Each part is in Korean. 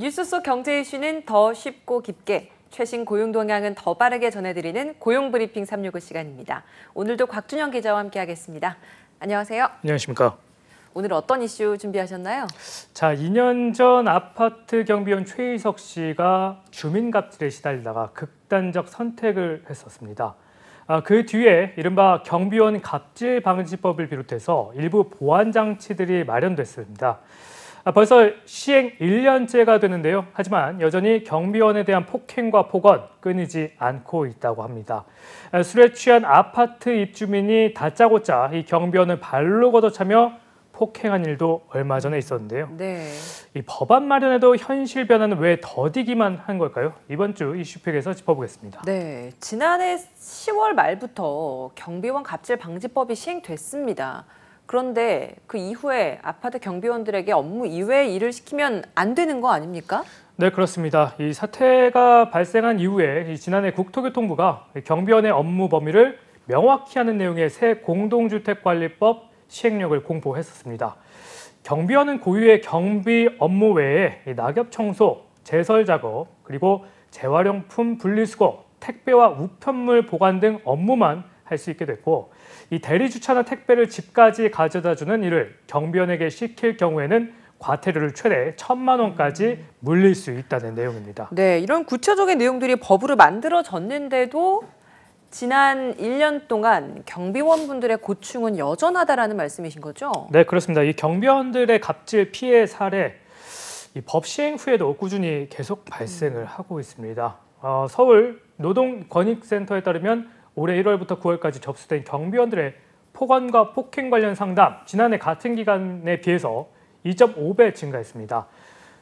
뉴스 속 경제 이슈는 더 쉽고 깊게, 최신 고용 동향은 더 빠르게 전해드리는 고용 브리핑 365 시간입니다. 오늘도 곽준영 기자와 함께하겠습니다. 안녕하세요. 안녕하십니까. 오늘 어떤 이슈 준비하셨나요? 자, 2년 전 아파트 경비원 최희석 씨가 주민갑질에 시달리다가 극단적 선택을 했었습니다. 아, 그 뒤에 이른바 경비원 갑질 방지법을 비롯해서 일부 보안 장치들이 마련됐습니다. 아, 벌써 시행 1년째가 되는데요. 하지만 여전히 경비원에 대한 폭행과 폭언 끊이지 않고 있다고 합니다. 아, 술에 취한 아파트 입주민이 다짜고짜 이 경비원을 발로 걷어차며 폭행한 일도 얼마 전에 있었는데요. 네. 이 법안 마련에도 현실 변화는 왜 더디기만 한 걸까요? 이번 주 이슈팩에서 짚어보겠습니다. 네, 지난해 10월 말부터 경비원 갑질 방지법이 시행됐습니다. 그런데 그 이후에 아파트 경비원들에게 업무 이외 의 일을 시키면 안 되는 거 아닙니까? 네, 그렇습니다. 이 사태가 발생한 이후에 지난해 국토교통부가 경비원의 업무 범위를 명확히 하는 내용의 새 공동주택관리법 시행령을 공포했었습니다. 경비원은 고유의 경비 업무 외에 낙엽 청소, 제설 작업, 그리고 재활용품 분리수거, 택배와 우편물 보관 등 업무만 할수 있게 됐고 이 대리 주차나 택배를 집까지 가져다 주는 일을 경비원에게 시킬 경우에는 과태료를 최대 천만 원까지 물릴 수 있다는 내용입니다. 네, 이런 구체적인 내용들이 법으로 만들어졌는데도 지난 1년 동안 경비원분들의 고충은 여전하다라는 말씀이신 거죠? 네, 그렇습니다. 이 경비원들의 갑질 피해 사례 이법 시행 후에도 꾸준히 계속 발생을 음. 하고 있습니다. 어, 서울 노동권익센터에 따르면 올해 1월부터 9월까지 접수된 경비원들의 폭언과 폭행 관련 상담 지난해 같은 기간에 비해서 2.5배 증가했습니다.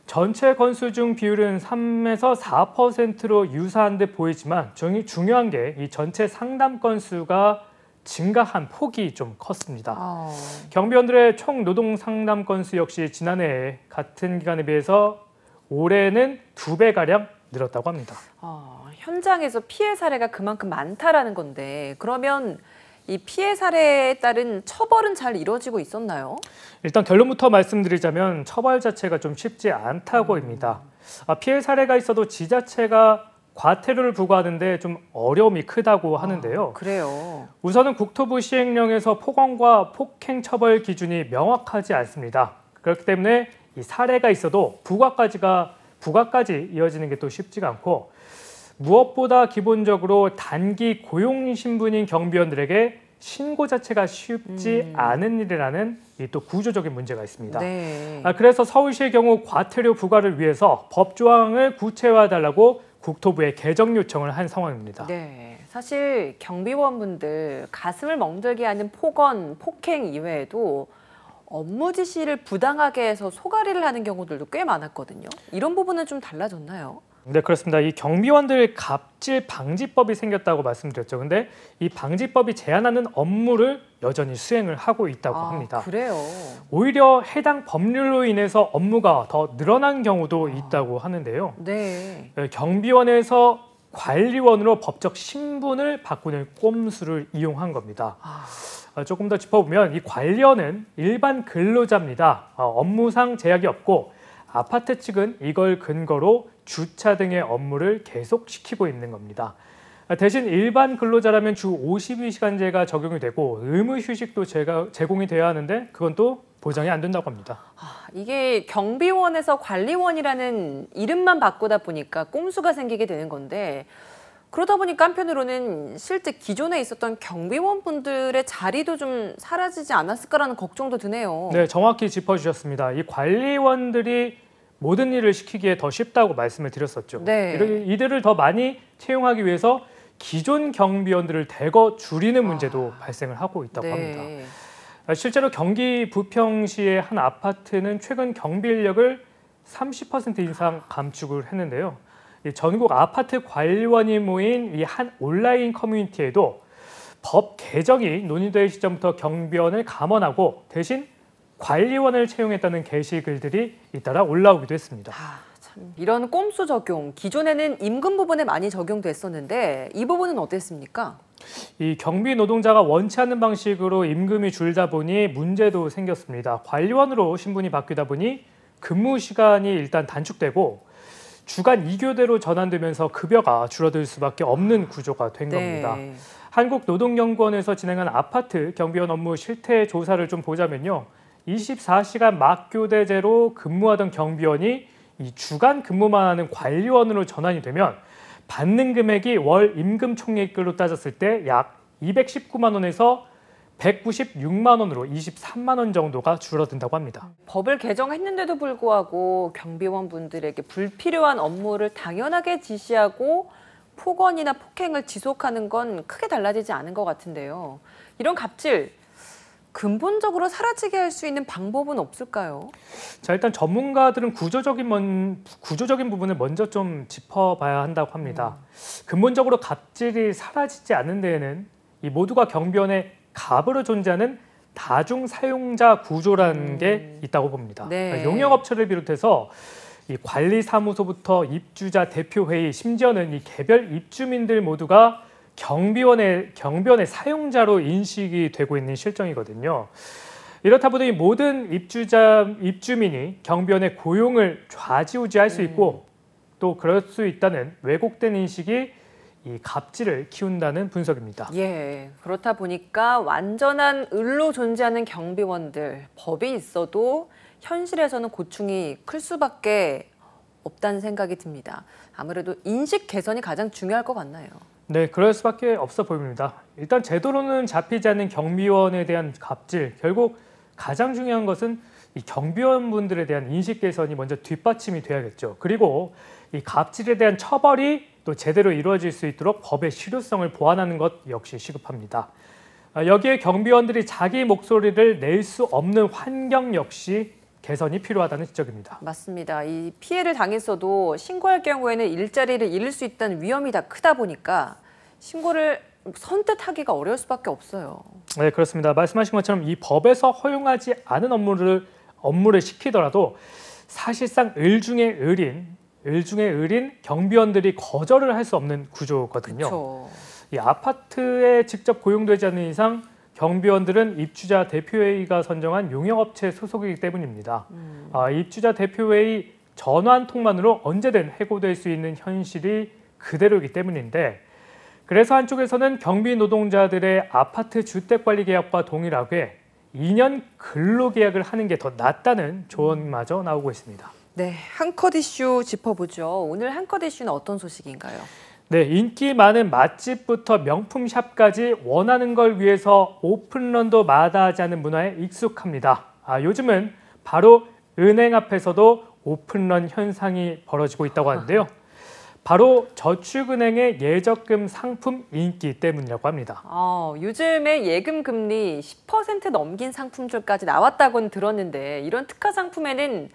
전체 건수 중 비율은 3에서 4%로 유사한 듯 보이지만 중요한 게 이 전체 상담 건수가 증가한 폭이 좀 컸습니다. 어... 경비원들의 총 노동 상담 건수 역시 지난해 같은 기간에 비해서 올해는 두 배가량 늘었다고 합니다. 어, 현장에서 피해 사례가 그만큼 많다라는 건데 그러면 이 피해 사례에 따른 처벌은 잘 이루어지고 있었나요? 일단 결론부터 말씀드리자면 처벌 자체가 좀 쉽지 않다고입니다. 음. 아, 피해 사례가 있어도 지자체가 과태료를 부과하는데 좀 어려움이 크다고 아, 하는데요. 아, 그래요. 우선은 국토부 시행령에서 폭언과 폭행 처벌 기준이 명확하지 않습니다. 그렇기 때문에 이 사례가 있어도 부과까지가 부가까지 이어지는 게 또 쉽지가 않고 무엇보다 기본적으로 단기 고용 신분인 경비원들에게 신고 자체가 쉽지 음. 않은 일이라는 또 구조적인 문제가 있습니다. 네. 아, 그래서 서울시의 경우 과태료 부과를 위해서 법 조항을 구체화해달라고 국토부에 개정 요청을 한 상황입니다. 네. 사실 경비원분들 가슴을 멍들게 하는 폭언, 폭행 이외에도 업무 지시를 부당하게 해서 소가리를 하는 경우들도 꽤 많았거든요. 이런 부분은 좀 달라졌나요? 네, 그렇습니다. 이 경비원들 갑질 방지법이 생겼다고 말씀드렸죠. 근데 이 방지법이 제한하는 업무를 여전히 수행을 하고 있다고 아, 합니다. 그래요. 오히려 해당 법률로 인해서 업무가 더 늘어난 경우도 아, 있다고 하는데요. 네. 예, 경비원에서 관리원으로 법적 신분을 바꾸는 꼼수를 이용한 겁니다. 아. 어, 조금 더 짚어보면 이 관련은 일반 근로자입니다. 어, 업무상 제약이 없고 아파트 측은 이걸 근거로 주차 등의 업무를 계속시키고 있는 겁니다. 어, 대신 일반 근로자라면 주 52시간제가 적용이 되고 의무 휴식도 제공이 돼야 하는데 그건 또 보장이 안 된다고 합니다. 아, 이게 경비원에서 관리원이라는 이름만 바꾸다 보니까 꼼수가 생기게 되는 건데 그러다 보니까 한편으로는 실제 기존에 있었던 경비원분들의 자리도 좀 사라지지 않았을까라는 걱정도 드네요. 네, 정확히 짚어주셨습니다. 이 관리원들이 모든 일을 시키기에 더 쉽다고 말씀을 드렸었죠. 네. 이들을 더 많이 채용하기 위해서 기존 경비원들을 대거 줄이는 아. 문제도 아, 발생을 하고 있다고 네. 합니다. 아, 실제로 경기 부평시의 한 아파트는 최근 경비 인력을 30% 이상 감축을 했는데요. 전국 아파트 관리원이 모인 이한 온라인 커뮤니티에도 법 개정이 논의될 시점부터 경비원을 감원하고 대신 관리원을 채용했다는 게시글들이 잇따라 올라오기도 했습니다. 아, 참 이런 꼼수 적용, 기존에는 임금 부분에 많이 적용됐었는데 이 부분은 어땠습니까? 이 경비 노동자가 원치 않는 방식으로 임금이 줄다 보니 문제도 생겼습니다. 관리원으로 신분이 바뀌다 보니 근무 시간이 일단 단축되고 주간 2교대로 전환되면서 급여가 줄어들 수밖에 없는 구조가 된 네. 겁니다. 한국노동연구원에서 진행한 아파트 경비원 업무 실태 조사를 좀 보자면요. 24시간 막교대제로 근무하던 경비원이 이 주간 근무만 하는 관리원으로 전환이 되면 받는 금액이 월 임금 총액으로 따졌을 때 약 219만 원에서 196만 원으로 23만 원 정도가 줄어든다고 합니다. 법을 개정했는데도 불구하고 경비원 분들에게 불필요한 업무를 당연하게 지시하고 폭언이나 폭행을 지속하는 건 크게 달라지지 않은 것 같은데요. 이런 갑질 근본적으로 사라지게 할 수 있는 방법은 없을까요? 자 일단 전문가들은 구조적인 문, 구조적인 부분을 먼저 좀 짚어봐야 한다고 합니다. 음. 근본적으로 갑질이 사라지지 않는 데에는 이 모두가 경비원의 갑으로 존재하는 다중 사용자 구조라는 음. 게 있다고 봅니다. 네. 그러니까 용역업체를 비롯해서 이 관리사무소부터 입주자 대표회의 심지어는 이 개별 입주민들 모두가 경비원의 경비원의 사용자로 인식이 되고 있는 실정이거든요. 이렇다 보니 모든 입주자 입주민이 경비원의 고용을 좌지우지할 수 음. 있고 음. 또 그럴 수 있다는 왜곡된 인식이 이 갑질을 키운다는 분석입니다. 예, 그렇다 보니까 완전한 을로 존재하는 경비원들, 법이 있어도 현실에서는 고충이 클 수밖에 없다는 생각이 듭니다. 아무래도 인식 개선이 가장 중요할 것 같나요? 네, 그럴 수밖에 없어 보입니다. 일단 제도로는 잡히지 않는 경비원에 대한 갑질, 결국 가장 중요한 것은 이 경비원분들에 대한 인식 개선이 먼저 뒷받침이 돼야겠죠. 그리고 이 갑질에 대한 처벌이 또 제대로 이루어질 수 있도록 법의 실효성을 보완하는 것 역시 시급합니다. 아, 여기에 경비원들이 자기 목소리를 낼 수 없는 환경 역시 개선이 필요하다는 지적입니다. 맞습니다. 이 피해를 당했어도 신고할 경우에는 일자리를 잃을 수 있다는 위험이 다 크다 보니까 신고를 선뜻하기가 어려울 수밖에 없어요. 네, 그렇습니다. 말씀하신 것처럼 이 법에서 허용하지 않은 업무를 업무를 시키더라도 사실상 을 중에 을인 을중의 을인 경비원들이 거절을 할 수 없는 구조거든요. 그쵸. 이 아파트에 직접 고용되지 않는 이상 경비원들은 입주자 대표회의가 선정한 용역업체 소속이기 때문입니다. 음. 아, 입주자 대표회의 전환 통만으로 언제든 해고될 수 있는 현실이 그대로이기 때문인데 그래서 한쪽에서는 경비 노동자들의 아파트 주택관리 계약과 동일하게 2년 근로계약을 하는 게 더 낫다는 조언마저 나오고 있습니다. 네, 한 컷 이슈 짚어보죠. 오늘 한 컷 이슈는 어떤 소식인가요? 네, 인기 많은 맛집부터 명품 샵까지 원하는 걸 위해서 오픈런도 마다하지 않은 문화에 익숙합니다. 아, 요즘은 바로 은행 앞에서도 오픈런 현상이 벌어지고 있다고 하는데요. 바로 저축은행의 예적금 상품 인기 때문이라고 합니다. 아, 요즘에 예금 금리 10% 넘긴 상품들까지 나왔다고는 들었는데 이런 특화 상품에는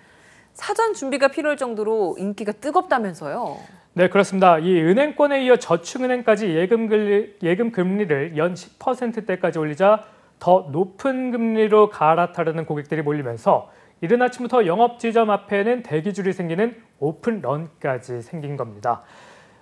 사전 준비가 필요할 정도로 인기가 뜨겁다면서요. 네, 그렇습니다. 이 은행권에 이어 저축은행까지 예금 금리, 예금 금리를 연 10%대까지 올리자 더 높은 금리로 갈아타려는 고객들이 몰리면서 이른 아침부터 영업 지점 앞에는 대기줄이 생기는 오픈런까지 생긴 겁니다.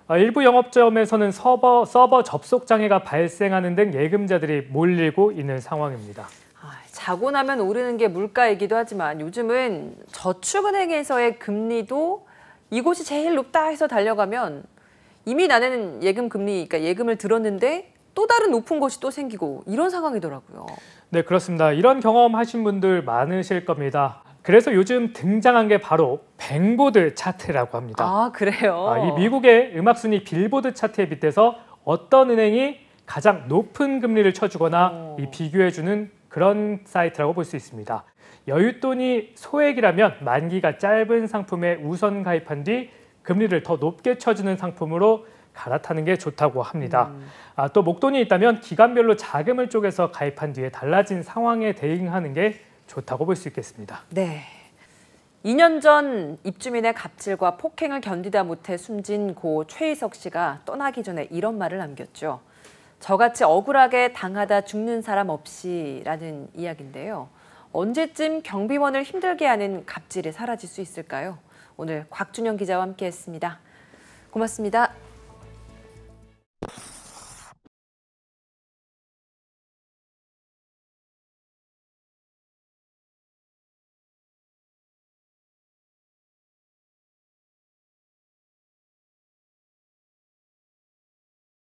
아, 일부 영업점에서는 서버, 서버 접속 장애가 발생하는 등 예금자들이 몰리고 있는 상황입니다. 아, 자고 나면 오르는 게 물가이기도 하지만 요즘은 저축은행에서의 금리도 이곳이 제일 높다 해서 달려가면 이미 나는 예금 금리, 그러니까 예금을 들었는데 또 다른 높은 것이 또 생기고 이런 상황이더라고요. 네, 그렇습니다. 이런 경험 하신 분들 많으실 겁니다. 그래서 요즘 등장한 게 바로 뱅보드 차트라고 합니다. 아, 그래요? 아, 이 미국의 음악순위 빌보드 차트에 빗대서 어떤 은행이 가장 높은 금리를 쳐주거나 오. 이 비교해주는 그런 사이트라고 볼 수 있습니다. 여윳돈이 소액이라면 만기가 짧은 상품에 우선 가입한 뒤 금리를 더 높게 쳐주는 상품으로 갈아타는 게 좋다고 합니다. 음. 아, 또 목돈이 있다면 기간별로 자금을 쪼개서 가입한 뒤에 달라진 상황에 대응하는 게 좋다고 볼 수 있겠습니다. 네. 2년 전 입주민의 갑질과 폭행을 견디다 못해 숨진 고 최희석 씨가 떠나기 전에 이런 말을 남겼죠. 저같이 억울하게 당하다 죽는 사람 없이라는 이야기인데요. 언제쯤 경비원을 힘들게 하는 갑질이 사라질 수 있을까요? 오늘 곽준영 기자와 함께했습니다. 고맙습니다.